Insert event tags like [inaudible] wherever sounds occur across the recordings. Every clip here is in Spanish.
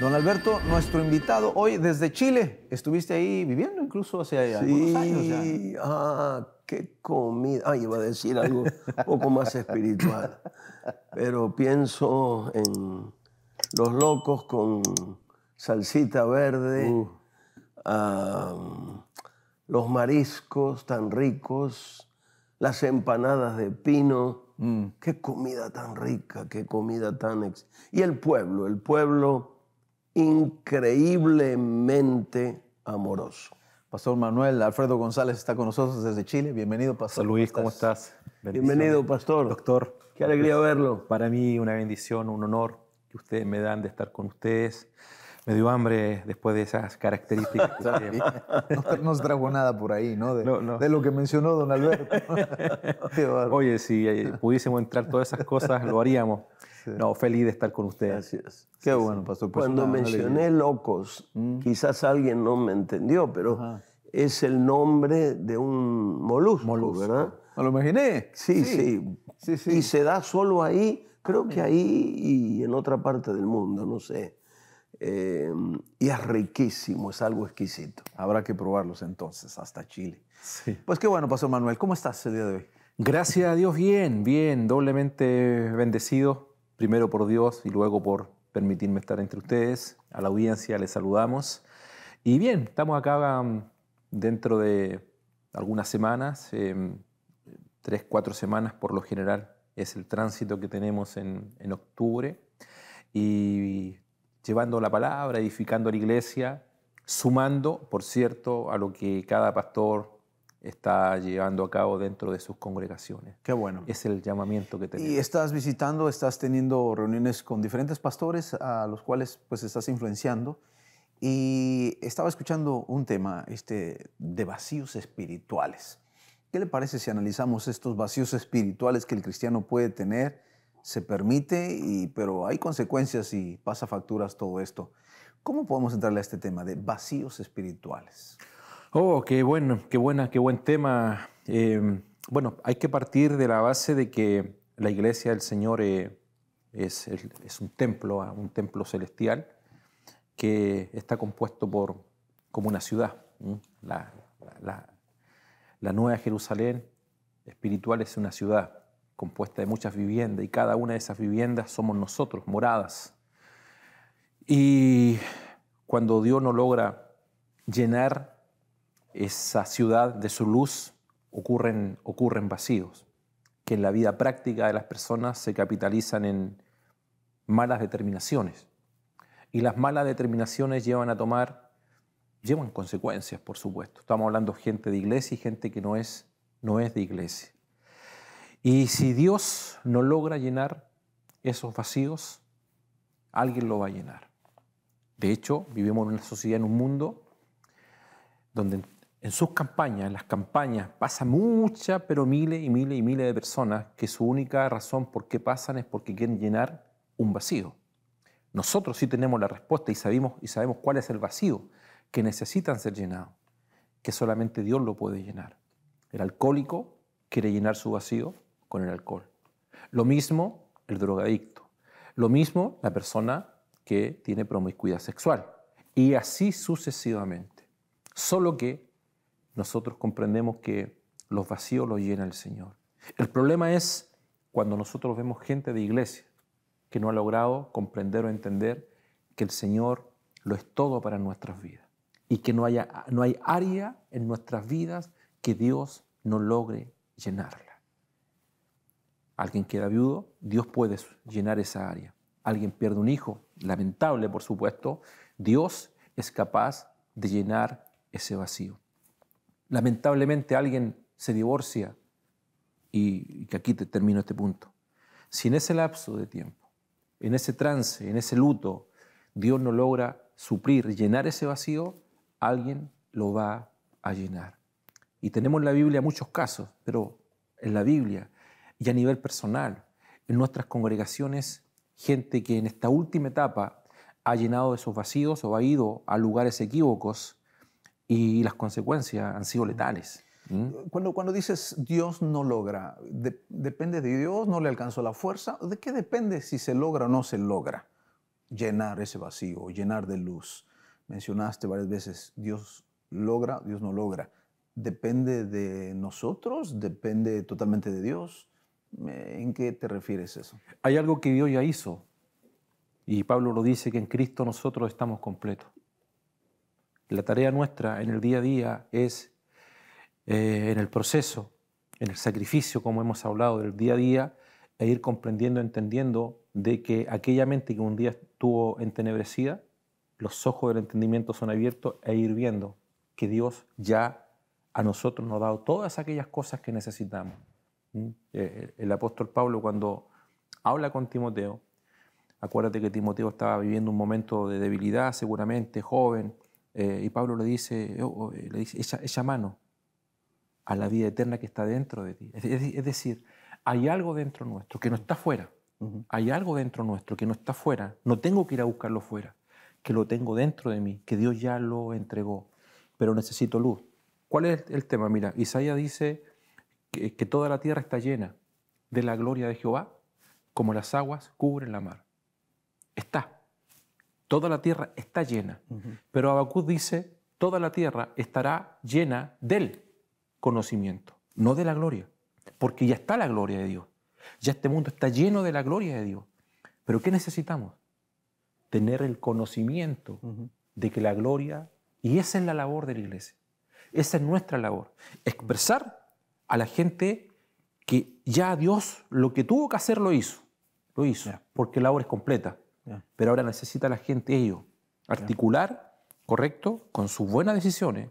Don Alberto, nuestro invitado hoy desde Chile. Estuviste ahí viviendo incluso hace años ya. Ah, qué comida. Ah, iba a decir algo un poco más espiritual. Pero pienso en los locos con salsita verde, uh. los mariscos tan ricos, las empanadas de pino. Mm. Qué comida tan rica, qué comida tan... Ex... Y el pueblo, el pueblo increíblemente amoroso. Pastor Manuel Alfredo González está con nosotros desde Chile. Bienvenido, Pastor. Luis, ¿Cómo estás? Bienvenido, Pastor. Doctor. Qué alegría pues, verlo. Para mí una bendición, un honor que ustedes me dan de estar con ustedes. Me dio hambre después de esas características. [laughs] no, se trajo nada por ahí, ¿no? De, lo que mencionó don Alberto. [laughs] Oye, si eh, pudiésemos entrar todas esas cosas, lo haríamos. No, feliz de estar con ustedes. Gracias. Qué bueno, pastor. Pues, Cuando mencioné locos, mm. quizás alguien no me entendió, pero es el nombre de un molusco, molusco. ¿verdad? ¿Me lo imaginé? Sí sí. sí, sí. Y se da solo ahí, creo que ahí y en otra parte del mundo, no sé. Em, y es riquísimo, es algo exquisito. Habrá que probarlos entonces hasta Chile. Pues qué bueno, Pastor Manuel, ¿cómo estás el día de hoy? Gracias a Dios, bien, bien, doblemente bendecido, primero por Dios y luego por permitirme estar entre ustedes. A la audiencia le saludamos. Y bien, estamos acá um, dentro de algunas semanas, em, tres, cuatro semanas por lo general es el tránsito que tenemos en, en octubre. Y llevando la palabra, edificando la iglesia, sumando, por cierto, a lo que cada pastor está llevando a cabo dentro de sus congregaciones. Qué bueno. Es el llamamiento que tenemos. Y estás visitando, estás teniendo reuniones con diferentes pastores a los cuales pues estás influenciando. Y estaba escuchando un tema este, de vacíos espirituales. ¿Qué le parece si analizamos estos vacíos espirituales que el cristiano puede tener se permite, y, pero hay consecuencias y pasa facturas todo esto. ¿Cómo podemos entrarle a este tema de vacíos espirituales? Oh, qué bueno, qué buena, qué buen tema. Em, bueno, hay que partir de la base de que la iglesia del Señor eh, es, un templo, ah, un templo celestial que está compuesto por como una ciudad. La, la Nueva Jerusalén espiritual es una ciudad compuesta de muchas viviendas y cada una de esas viviendas somos nosotros, moradas. Y cuando Dios no logra llenar esa ciudad de su luz, ocurren, ocurren vacíos, que en la vida práctica de las personas se capitalizan en malas determinaciones. Y las malas determinaciones llevan a tomar, llevan consecuencias, por supuesto. Estamos hablando gente de iglesia y gente que no es, no es de iglesia. Y si Dios no logra llenar esos vacíos, alguien lo va a llenar. De hecho, vivimos en una sociedad, en un mundo, donde en sus campañas, en las campañas, pasa mucha, pero miles y miles y miles de personas que su única razón por qué pasan es porque quieren llenar un vacío. Nosotros sí tenemos la respuesta y sabemos, y sabemos cuál es el vacío que necesitan ser llenado, que solamente Dios lo puede llenar. El alcohólico quiere llenar su vacío, con el alcohol. Lo mismo el drogadicto. Lo mismo la persona que tiene promiscuidad sexual. Y así sucesivamente. Solo que nosotros comprendemos que los vacíos los llena el Señor. El problema es cuando nosotros vemos gente de iglesia que no ha logrado comprender o entender que el Señor lo es todo para nuestras vidas y que no, haya, no hay área en nuestras vidas que Dios no logre llenar alguien queda viudo, Dios puede llenar esa área. Alguien pierde un hijo, lamentable por supuesto, Dios es capaz de llenar ese vacío. Lamentablemente alguien se divorcia y que aquí termino este punto. Si en ese lapso de tiempo, en ese trance, en ese luto, Dios no logra suplir, llenar ese vacío, alguien lo va a llenar. Y tenemos en la Biblia muchos casos, pero en la Biblia y a nivel personal. En nuestras congregaciones, gente que en esta última etapa ha llenado esos vacíos o ha ido a lugares equívocos y las consecuencias han sido letales. ¿Mm? Cuando, cuando dices Dios no logra, depende de Dios, no le alcanzó la fuerza, ¿de qué depende si se logra o no se logra llenar ese vacío, llenar de luz? Mencionaste varias veces, Dios logra, Dios no logra. ¿Depende de nosotros? ¿Depende totalmente de Dios? ¿En qué te refieres eso? Hay algo que Dios ya hizo. Y Pablo lo dice que en Cristo nosotros estamos completos. La tarea nuestra en el día a día es, eh, en el proceso, en el sacrificio, como hemos hablado del día a día, e ir comprendiendo, entendiendo de que aquella mente que un día estuvo entenebrecida, los ojos del entendimiento son abiertos e ir viendo que Dios ya a nosotros nos ha dado todas aquellas cosas que necesitamos. ¿Mm? Eh, eh, el, apóstol Pablo cuando habla con Timoteo, acuérdate que Timoteo estaba viviendo un momento de debilidad seguramente, joven, eh, y Pablo le dice, oh, oh", le echa, mano a la vida eterna que está dentro de ti. Es, decir, hay algo dentro nuestro que no está fuera. Hay algo dentro nuestro que no está fuera. No tengo que ir a buscarlo fuera, que lo tengo dentro de mí, que Dios ya lo entregó, pero necesito luz. ¿Cuál es el tema? Mira, Isaías dice que, toda la tierra está llena de la gloria de Jehová, como las aguas cubren la mar. Está. Toda la tierra está llena. Pero Habacuc dice, toda la tierra estará llena del conocimiento, no de la gloria. Porque ya está la gloria de Dios. Ya este mundo está lleno de la gloria de Dios. Pero ¿qué necesitamos? Tener el conocimiento de que la gloria, y esa es la labor de la iglesia, esa es nuestra labor, expresar a la gente que ya Dios lo que tuvo que hacer lo hizo, lo hizo, porque la obra es completa. Pero ahora necesita la gente ello, articular, correcto, con sus buenas decisiones,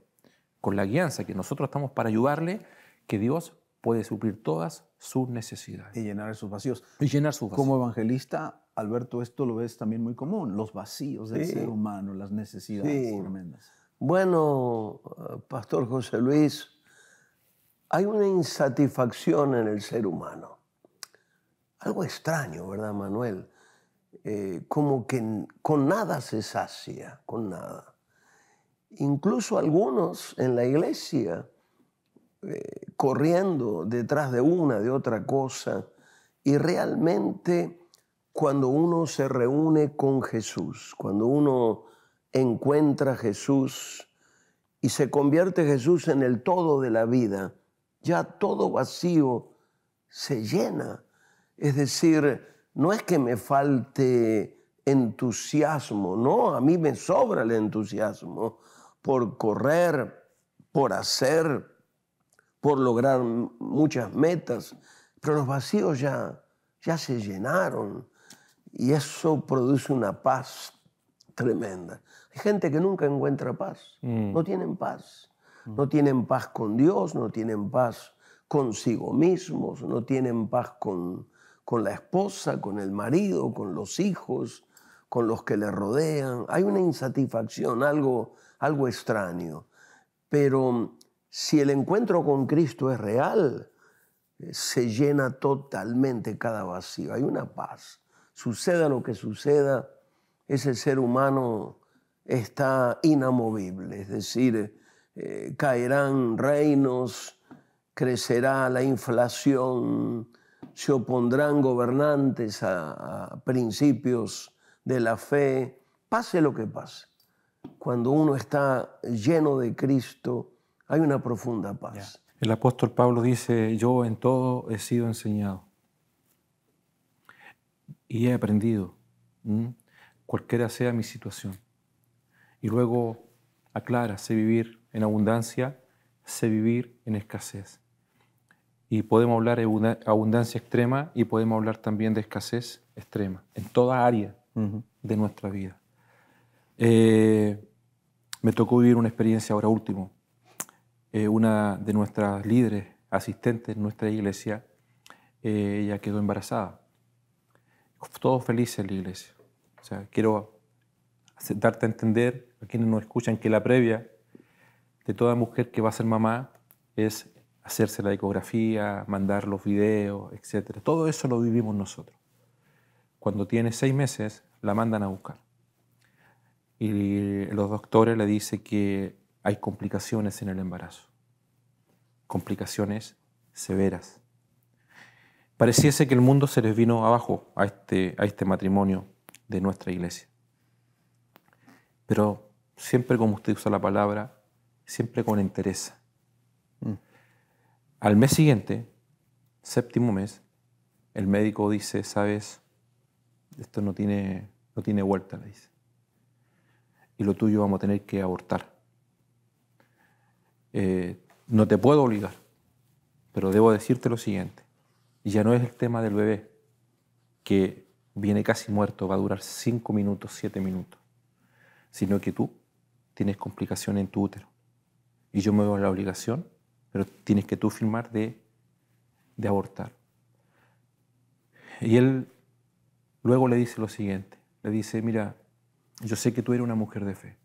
con la guianza que nosotros estamos para ayudarle, que Dios puede suplir todas sus necesidades. Y llenar sus vacíos. Y llenar sus vacíos. Como evangelista, Alberto, esto lo ves también muy común, los vacíos del ser humano, las necesidades tremendas. Bueno, eh, Pastor José Luis, hay una insatisfacción en el ser humano. Algo extraño, ¿verdad, Manuel? Eh, como que con nada se sacia, con nada. Incluso algunos en la iglesia, eh, corriendo detrás de una, de otra cosa, y realmente cuando uno se reúne con Jesús, cuando uno encuentra a Jesús y se convierte Jesús en el todo de la vida, ya todo vacío se llena. Es decir, no es que me falte entusiasmo, no, a mí me sobra el entusiasmo por correr, por hacer, por lograr muchas metas, pero los vacíos ya, ya se llenaron y eso produce una paz tremenda. Hay gente que nunca encuentra paz, mm. no tienen paz. No tienen paz con Dios, no tienen paz consigo mismos, no tienen paz con, la esposa, con el marido, con los hijos, con los que le rodean. Hay una insatisfacción, algo, algo extraño. Pero mm, si el encuentro con Cristo es real, eh, se llena totalmente cada vacío. Hay una paz. Suceda lo que suceda, ese ser humano está inamovible, es decir, eh, eh, caerán reinos, crecerá la inflación, se opondrán gobernantes a, principios de la fe, pase lo que pase. Cuando uno está lleno de Cristo, hay una profunda paz. El apóstol Pablo dice, yo en todo he sido enseñado y he aprendido, cualquiera sea mi situación. Y luego aclara, sé vivir en abundancia sé vivir en escasez. Y podemos hablar de abundancia extrema y podemos hablar también de escasez extrema, en toda área de nuestra vida. Eh, me tocó vivir una experiencia ahora último. Eh, una de nuestras líderes, asistentes en nuestra iglesia, eh, ella quedó embarazada. Todos felices en la iglesia. O sea, quiero darte a entender a quienes nos escuchan que la previa de toda mujer que va a ser mamá es hacerse la ecografía, mandar los videos, etc. Todo eso lo vivimos nosotros. Cuando tiene seis meses, la mandan a buscar. Y los doctores le dicen que hay complicaciones en el embarazo, complicaciones severas. Pareciese que el mundo se les vino abajo a este, a este matrimonio de nuestra iglesia. Pero siempre como usted usa la palabra, siempre con interés. Mm. Al mes siguiente, séptimo mes, el médico dice, sabes, esto no tiene, no tiene vuelta, le dice. Y lo tuyo vamos a tener que abortar. Eh, no te puedo obligar, pero debo decirte lo siguiente. Ya no es el tema del bebé, que viene casi muerto, va a durar cinco minutos, siete minutos, sino que tú tienes complicaciones en tu útero y yo me veo la obligación, pero tienes que tú firmar de, de abortar. Y él luego le dice lo siguiente, le dice, mira, yo sé que tú eres una mujer de fe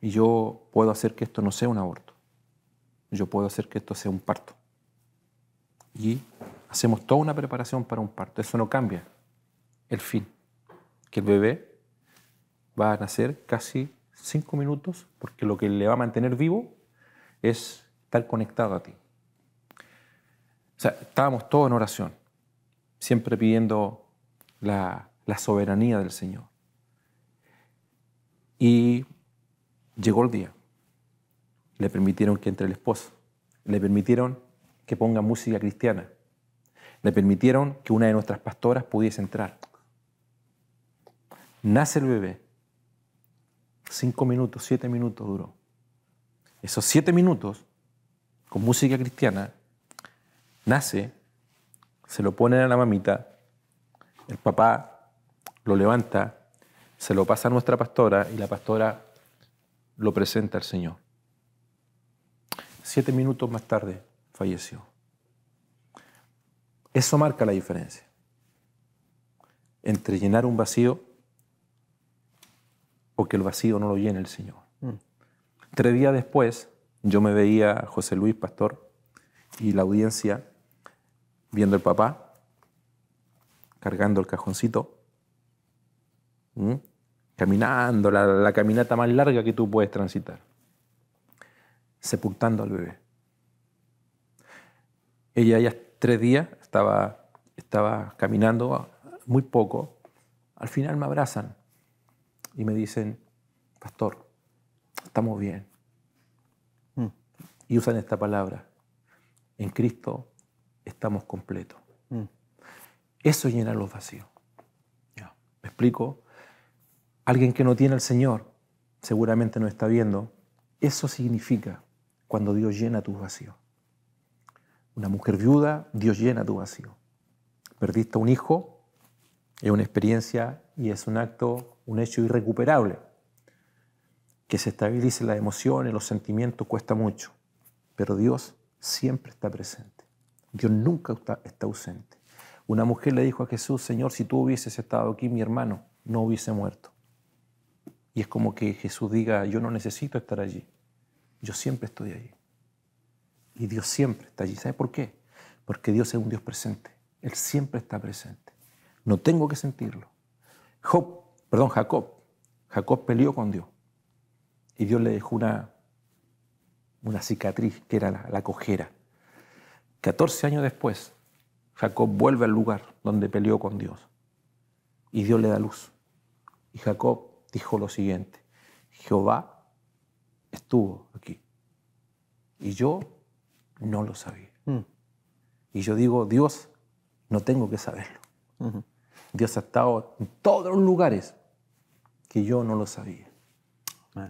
y yo puedo hacer que esto no sea un aborto, yo puedo hacer que esto sea un parto. Y hacemos toda una preparación para un parto, eso no cambia el fin, que el bebé va a nacer casi cinco minutos, porque lo que le va a mantener vivo es estar conectado a ti. O sea, estábamos todos en oración, siempre pidiendo la, la soberanía del Señor. Y llegó el día. Le permitieron que entre el esposo. Le permitieron que ponga música cristiana. Le permitieron que una de nuestras pastoras pudiese entrar. Nace el bebé. Cinco minutos, siete minutos duró. Esos siete minutos, con música cristiana, nace, se lo ponen a la mamita, el papá lo levanta, se lo pasa a nuestra pastora y la pastora lo presenta al Señor. Siete minutos más tarde falleció. Eso marca la diferencia entre llenar un vacío porque el vacío no lo llena el Señor. Mm. Tres días después, yo me veía a José Luis, pastor, y la audiencia viendo el papá, cargando el cajoncito, caminando, la, la caminata más larga que tú puedes transitar, sepultando al bebé. Ella ya tres días estaba, estaba caminando muy poco. Al final me abrazan y me dicen, pastor, estamos bien. Mm. Y usan esta palabra, en Cristo estamos completos. Mm. Eso llena los vacíos. ¿Me explico? Alguien que no tiene al Señor, seguramente no está viendo, eso significa cuando Dios llena tus vacíos. Una mujer viuda, Dios llena tu vacío. Perdiste un hijo, es una experiencia y es un acto un hecho irrecuperable. Que se estabilice las emociones, los sentimientos cuesta mucho, pero Dios siempre está presente. Dios nunca está ausente. Una mujer le dijo a Jesús, Señor, si tú hubieses estado aquí, mi hermano no hubiese muerto. Y es como que Jesús diga, yo no necesito estar allí, yo siempre estoy allí. Y Dios siempre está allí. ¿Sabe por qué? Porque Dios es un Dios presente. Él siempre está presente. No tengo que sentirlo perdón, Jacob. Jacob peleó con Dios. Y Dios le dejó una, una cicatriz que era la, cojera. 14 años después, Jacob vuelve al lugar donde peleó con Dios. Y Dios le da luz. Y Jacob dijo lo siguiente, Jehová estuvo aquí. Y yo no lo sabía. Mm. Y yo digo, Dios, no tengo que saberlo. Dios ha estado en todos los lugares que yo no lo sabía.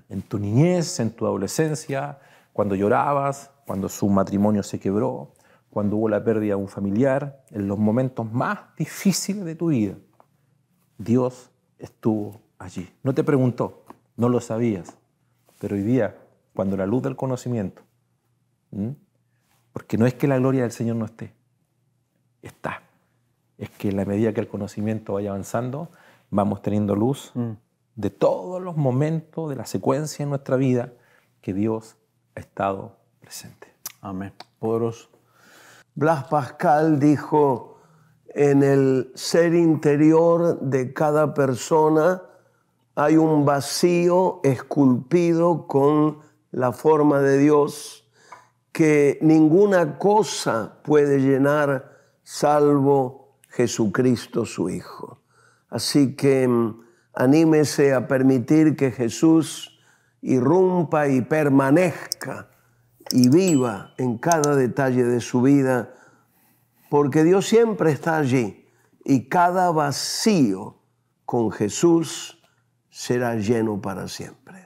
En tu niñez, en tu adolescencia, cuando llorabas, cuando su matrimonio se quebró, cuando hubo la pérdida de un familiar, en los momentos más difíciles de tu vida, Dios estuvo allí. No te preguntó, no lo sabías, pero hoy día, cuando la luz del conocimiento, porque no es que la gloria del Señor no esté, está es que en la medida que el conocimiento vaya avanzando, vamos teniendo luz mm. de todos los momentos, de la secuencia en nuestra vida que Dios ha estado presente. Amén. Poderoso. Blas Pascal dijo, en el ser interior de cada persona hay un vacío esculpido con la forma de Dios que ninguna cosa puede llenar salvo Jesucristo su Hijo. Así que mm, anímese a permitir que Jesús irrumpa y permanezca y viva en cada detalle de su vida, porque Dios siempre está allí y cada vacío con Jesús será lleno para siempre.